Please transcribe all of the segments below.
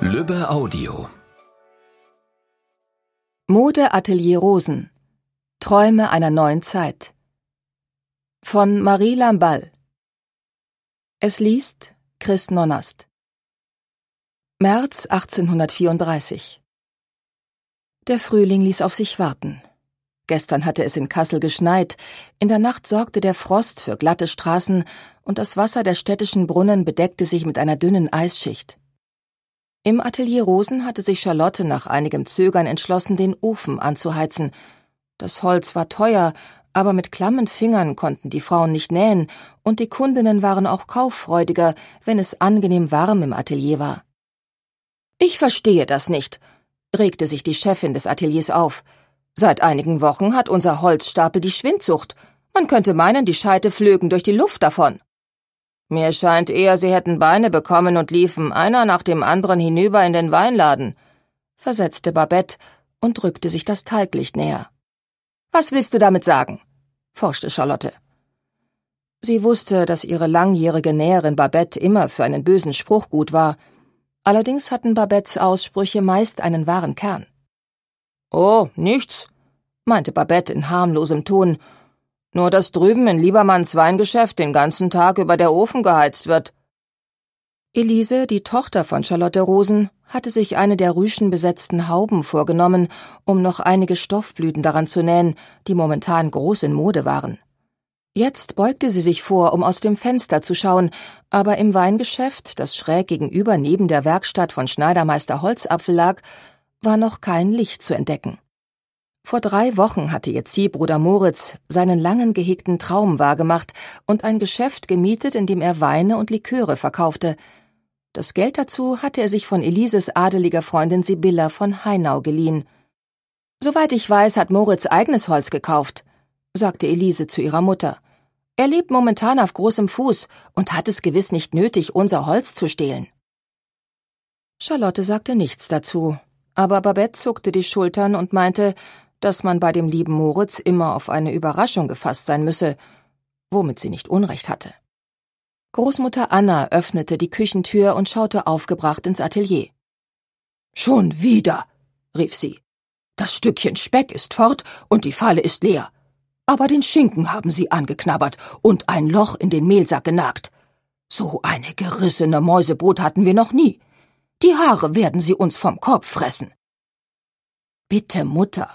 Lübbe Audio Mode Atelier Rosen Träume einer neuen Zeit von Marie Lambal Es liest Chris Nonnast März 1834 Der Frühling ließ auf sich warten. Gestern hatte es in Kassel geschneit, in der Nacht sorgte der Frost für glatte Straßen und das Wasser der städtischen Brunnen bedeckte sich mit einer dünnen Eisschicht. Im Atelier Rosen hatte sich Charlotte nach einigem Zögern entschlossen, den Ofen anzuheizen. Das Holz war teuer, aber mit klammen Fingern konnten die Frauen nicht nähen, und die Kundinnen waren auch kauffreudiger, wenn es angenehm warm im Atelier war. Ich verstehe das nicht, regte sich die Chefin des Ateliers auf. Seit einigen Wochen hat unser Holzstapel die Schwindsucht. Man könnte meinen, die Scheite flögen durch die Luft davon. Mir scheint eher, sie hätten Beine bekommen und liefen einer nach dem anderen hinüber in den Weinladen, versetzte Babette und rückte sich das Talglicht näher. Was willst du damit sagen? forschte Charlotte. Sie wusste, dass ihre langjährige Näherin Babette immer für einen bösen Spruch gut war, allerdings hatten Babettes Aussprüche meist einen wahren Kern. Oh, nichts, meinte Babette in harmlosem Ton nur dass drüben in Liebermanns Weingeschäft den ganzen Tag über der Ofen geheizt wird. Elise, die Tochter von Charlotte Rosen, hatte sich eine der rüschenbesetzten Hauben vorgenommen, um noch einige Stoffblüten daran zu nähen, die momentan groß in Mode waren. Jetzt beugte sie sich vor, um aus dem Fenster zu schauen, aber im Weingeschäft, das schräg gegenüber neben der Werkstatt von Schneidermeister Holzapfel lag, war noch kein Licht zu entdecken. Vor drei Wochen hatte ihr Ziehbruder Moritz seinen langen gehegten Traum wahrgemacht und ein Geschäft gemietet, in dem er Weine und Liköre verkaufte. Das Geld dazu hatte er sich von Elises adeliger Freundin Sibylla von Hainau geliehen. Soweit ich weiß, hat Moritz eigenes Holz gekauft, sagte Elise zu ihrer Mutter. Er lebt momentan auf großem Fuß und hat es gewiss nicht nötig, unser Holz zu stehlen. Charlotte sagte nichts dazu, aber Babette zuckte die Schultern und meinte, dass man bei dem lieben Moritz immer auf eine Überraschung gefasst sein müsse, womit sie nicht Unrecht hatte. Großmutter Anna öffnete die Küchentür und schaute aufgebracht ins Atelier. Schon wieder, rief sie. Das Stückchen Speck ist fort und die Falle ist leer. Aber den Schinken haben sie angeknabbert und ein Loch in den Mehlsack genagt. So eine gerissene Mäusebrot hatten wir noch nie. Die Haare werden sie uns vom Korb fressen. Bitte, Mutter,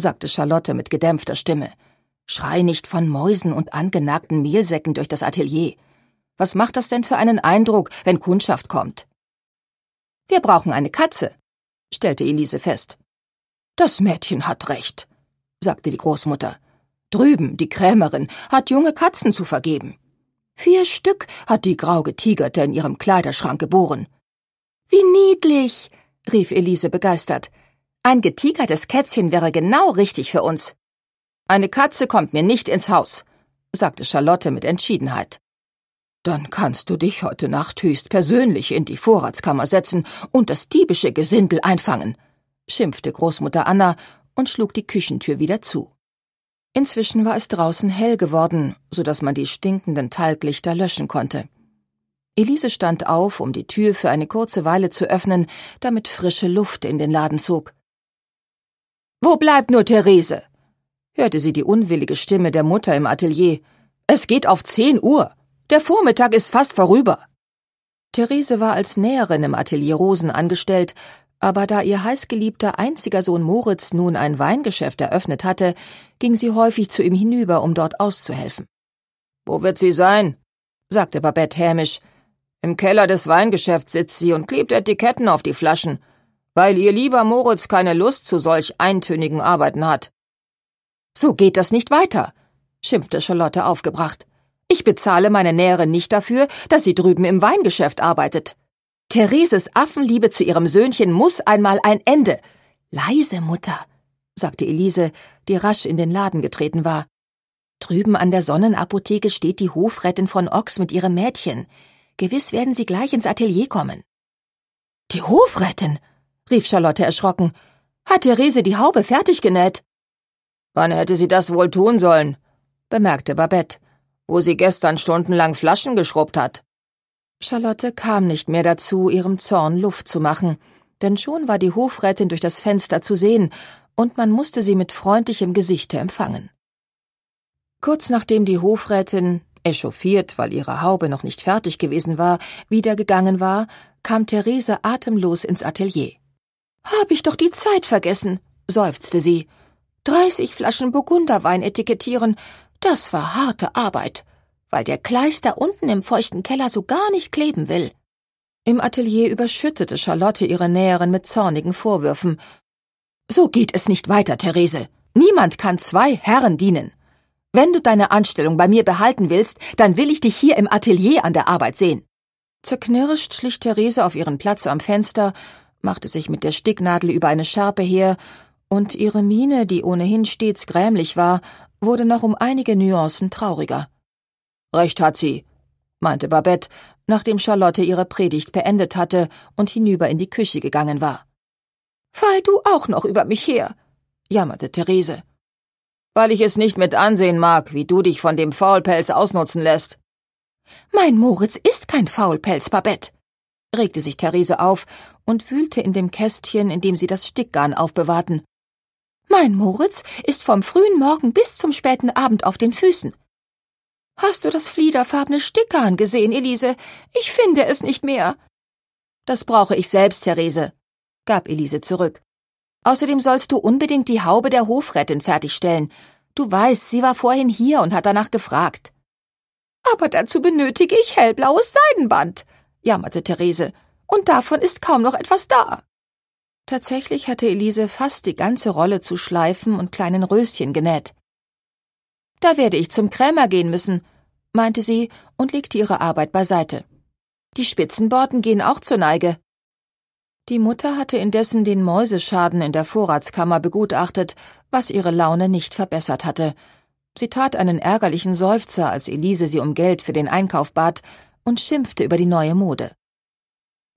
sagte Charlotte mit gedämpfter Stimme. Schrei nicht von Mäusen und angenagten Mehlsäcken durch das Atelier. Was macht das denn für einen Eindruck, wenn Kundschaft kommt? Wir brauchen eine Katze, stellte Elise fest. Das Mädchen hat recht, sagte die Großmutter. Drüben, die Krämerin, hat junge Katzen zu vergeben. Vier Stück hat die grau getigerte in ihrem Kleiderschrank geboren. Wie niedlich, rief Elise begeistert. Ein getigertes Kätzchen wäre genau richtig für uns. Eine Katze kommt mir nicht ins Haus, sagte Charlotte mit Entschiedenheit. Dann kannst du dich heute Nacht höchst persönlich in die Vorratskammer setzen und das diebische Gesindel einfangen, schimpfte Großmutter Anna und schlug die Küchentür wieder zu. Inzwischen war es draußen hell geworden, so dass man die stinkenden Talglichter löschen konnte. Elise stand auf, um die Tür für eine kurze Weile zu öffnen, damit frische Luft in den Laden zog. Wo bleibt nur Therese? hörte sie die unwillige Stimme der Mutter im Atelier. Es geht auf zehn Uhr. Der Vormittag ist fast vorüber. Therese war als Näherin im Atelier Rosen angestellt, aber da ihr heißgeliebter einziger Sohn Moritz nun ein Weingeschäft eröffnet hatte, ging sie häufig zu ihm hinüber, um dort auszuhelfen. Wo wird sie sein? sagte Babette hämisch. Im Keller des Weingeschäfts sitzt sie und klebt Etiketten auf die Flaschen weil ihr lieber Moritz keine Lust zu solch eintönigen Arbeiten hat. So geht das nicht weiter, schimpfte Charlotte aufgebracht. Ich bezahle meine Näherin nicht dafür, dass sie drüben im Weingeschäft arbeitet. Thereses Affenliebe zu ihrem Söhnchen muss einmal ein Ende. Leise, Mutter, sagte Elise, die rasch in den Laden getreten war. Drüben an der Sonnenapotheke steht die Hofrätin von Ochs mit ihrem Mädchen. Gewiss werden sie gleich ins Atelier kommen. Die Hofrätin? rief Charlotte erschrocken. Hat Therese die Haube fertig genäht? Wann hätte sie das wohl tun sollen? bemerkte Babette, wo sie gestern stundenlang Flaschen geschrubbt hat. Charlotte kam nicht mehr dazu, ihrem Zorn Luft zu machen, denn schon war die Hofrätin durch das Fenster zu sehen, und man musste sie mit freundlichem Gesichte empfangen. Kurz nachdem die Hofrätin, echauffiert, weil ihre Haube noch nicht fertig gewesen war, wiedergegangen war, kam Therese atemlos ins Atelier. Hab ich doch die Zeit vergessen, seufzte sie. Dreißig Flaschen Burgunderwein etikettieren, das war harte Arbeit, weil der Kleister unten im feuchten Keller so gar nicht kleben will. Im Atelier überschüttete Charlotte ihre Näherin mit zornigen Vorwürfen. So geht es nicht weiter, Therese. Niemand kann zwei Herren dienen. Wenn du deine Anstellung bei mir behalten willst, dann will ich dich hier im Atelier an der Arbeit sehen. Zerknirscht schlich Therese auf ihren Platz am Fenster machte sich mit der Sticknadel über eine Schärpe her, und ihre Miene, die ohnehin stets grämlich war, wurde noch um einige Nuancen trauriger. Recht hat sie, meinte Babette, nachdem Charlotte ihre Predigt beendet hatte und hinüber in die Küche gegangen war. Fall du auch noch über mich her, jammerte Therese. Weil ich es nicht mit ansehen mag, wie du dich von dem Faulpelz ausnutzen lässt. Mein Moritz ist kein Faulpelz, Babette regte sich Therese auf und wühlte in dem Kästchen, in dem sie das Stickgarn aufbewahrten. Mein Moritz ist vom frühen Morgen bis zum späten Abend auf den Füßen. Hast du das fliederfarbene Stickgarn gesehen, Elise? Ich finde es nicht mehr. Das brauche ich selbst, Therese, gab Elise zurück. Außerdem sollst du unbedingt die Haube der Hofrätin fertigstellen. Du weißt, sie war vorhin hier und hat danach gefragt. Aber dazu benötige ich hellblaues Seidenband, jammerte Therese, und davon ist kaum noch etwas da. Tatsächlich hatte Elise fast die ganze Rolle zu Schleifen und kleinen Röschen genäht. Da werde ich zum Krämer gehen müssen, meinte sie und legte ihre Arbeit beiseite. Die Spitzenborten gehen auch zur Neige. Die Mutter hatte indessen den Mäuseschaden in der Vorratskammer begutachtet, was ihre Laune nicht verbessert hatte. Sie tat einen ärgerlichen Seufzer, als Elise sie um Geld für den Einkauf bat, und schimpfte über die neue Mode.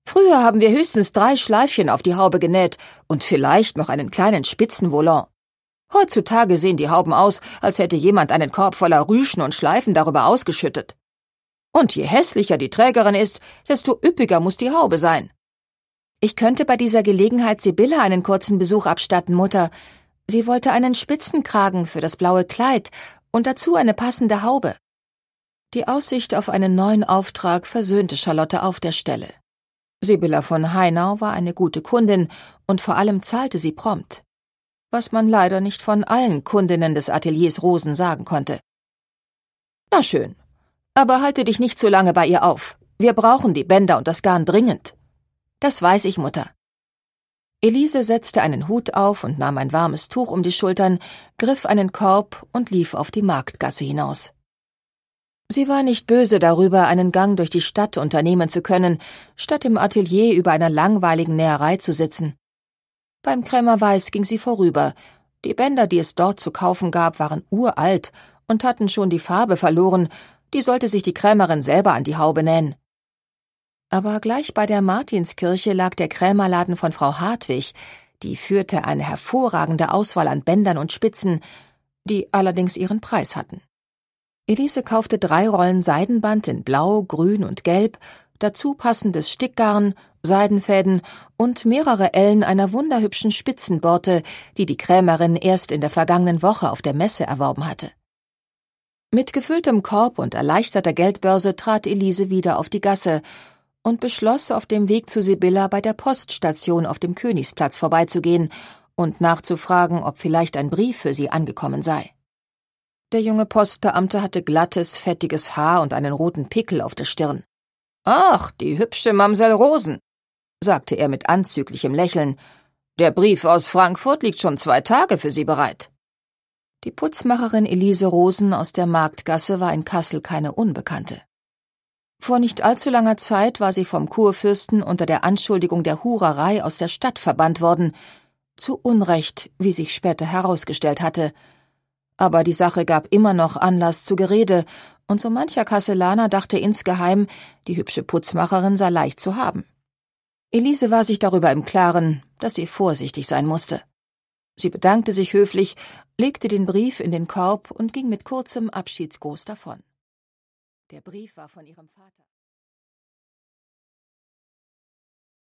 Früher haben wir höchstens drei Schleifchen auf die Haube genäht und vielleicht noch einen kleinen Spitzenvolant. Heutzutage sehen die Hauben aus, als hätte jemand einen Korb voller Rüschen und Schleifen darüber ausgeschüttet. Und je hässlicher die Trägerin ist, desto üppiger muss die Haube sein. Ich könnte bei dieser Gelegenheit Sibylle einen kurzen Besuch abstatten, Mutter. Sie wollte einen Spitzenkragen für das blaue Kleid und dazu eine passende Haube. Die Aussicht auf einen neuen Auftrag versöhnte Charlotte auf der Stelle. Sibylla von Hainau war eine gute Kundin und vor allem zahlte sie prompt. Was man leider nicht von allen Kundinnen des Ateliers Rosen sagen konnte. Na schön. Aber halte dich nicht zu lange bei ihr auf. Wir brauchen die Bänder und das Garn dringend. Das weiß ich, Mutter. Elise setzte einen Hut auf und nahm ein warmes Tuch um die Schultern, griff einen Korb und lief auf die Marktgasse hinaus. Sie war nicht böse darüber, einen Gang durch die Stadt unternehmen zu können, statt im Atelier über einer langweiligen Näherei zu sitzen. Beim Krämerweiß ging sie vorüber. Die Bänder, die es dort zu kaufen gab, waren uralt und hatten schon die Farbe verloren, die sollte sich die Krämerin selber an die Haube nähen. Aber gleich bei der Martinskirche lag der Krämerladen von Frau Hartwig, die führte eine hervorragende Auswahl an Bändern und Spitzen, die allerdings ihren Preis hatten. Elise kaufte drei Rollen Seidenband in Blau, Grün und Gelb, dazu passendes Stickgarn, Seidenfäden und mehrere Ellen einer wunderhübschen Spitzenborte, die die Krämerin erst in der vergangenen Woche auf der Messe erworben hatte. Mit gefülltem Korb und erleichterter Geldbörse trat Elise wieder auf die Gasse und beschloss, auf dem Weg zu Sibylla bei der Poststation auf dem Königsplatz vorbeizugehen und nachzufragen, ob vielleicht ein Brief für sie angekommen sei. Der junge Postbeamte hatte glattes, fettiges Haar und einen roten Pickel auf der Stirn. Ach, die hübsche Mamsell Rosen, sagte er mit anzüglichem Lächeln. Der Brief aus Frankfurt liegt schon zwei Tage für Sie bereit. Die Putzmacherin Elise Rosen aus der Marktgasse war in Kassel keine Unbekannte. Vor nicht allzu langer Zeit war sie vom Kurfürsten unter der Anschuldigung der Hurerei aus der Stadt verbannt worden, zu Unrecht, wie sich später herausgestellt hatte, aber die Sache gab immer noch Anlass zu Gerede, und so mancher Kastellaner dachte insgeheim, die hübsche Putzmacherin sei leicht zu haben. Elise war sich darüber im Klaren, dass sie vorsichtig sein musste. Sie bedankte sich höflich, legte den Brief in den Korb und ging mit kurzem Abschiedsgruß davon. Der Brief war von ihrem Vater.